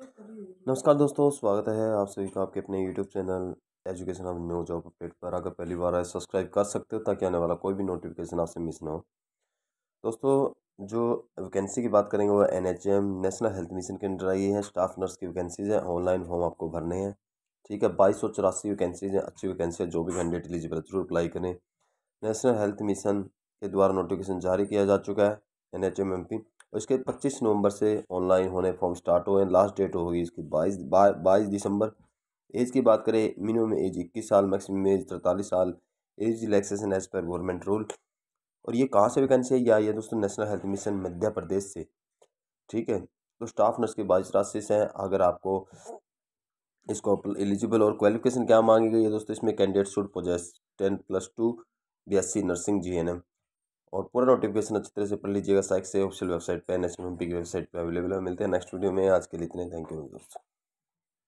नमस्कार दोस्तों स्वागत है आप सभी का आपके अपने YouTube channel education of new job update पर अगर पहली बार आए सब्सक्राइब कर सकते हो ताकि आने वाला कोई भी नोटिफिकेशन आपसे मिस ना हो दोस्तों जो वैकेंसी की बात करेंगे वो एन नेशनल हेल्थ मिशन के अंडर आई है स्टाफ नर्स की वैकेंसीज है ऑनलाइन फॉर्म आपको भरने हैं ठीक है बाईस सौ चौरासी वैकेंसीज हैं अच्छी वैकेंसी है जो भी कैंडिडेट एलिजिबल है जरूर अप्लाई करें नेशनल हेल्थ मिशन के द्वारा नोटिफिकेशन जारी किया जा चुका है N H M M P उसके पच्चीस नवंबर से ऑनलाइन होने फॉर्म स्टार्ट हुए लास्ट डेट होगी इसकी बाईस बाईस दिसंबर एज की बात करें मिनिमम एज इक्कीस साल मैक्सिमम एज तरतालीस साल एज रिलैक्सेशन एज पर गवर्नमेंट रूल और ये कहाँ से वैकेंसी है या ये दोस्तों national health mission Madhya Pradesh से ठीक है तो स्टाफ नर्स के बाईस राशेस हैं अगर आपको इसको एलिजिबल और क्वालिफिकेशन क्या मांगी गई है दोस्तों इसमें candidate should possess ten plus two B S C nursing G N M और पूरा नोटिफिकेशन अच्छी तरह से पढ़ लीजिएगा साइक से ऑफिशियल वेबसाइट पर एन एच एम पी की वेबसाइट पर अवेलेबल है मिलते हैं नेक्स्ट वीडियो में आज के लिए इतने थैंक यू दोस्तों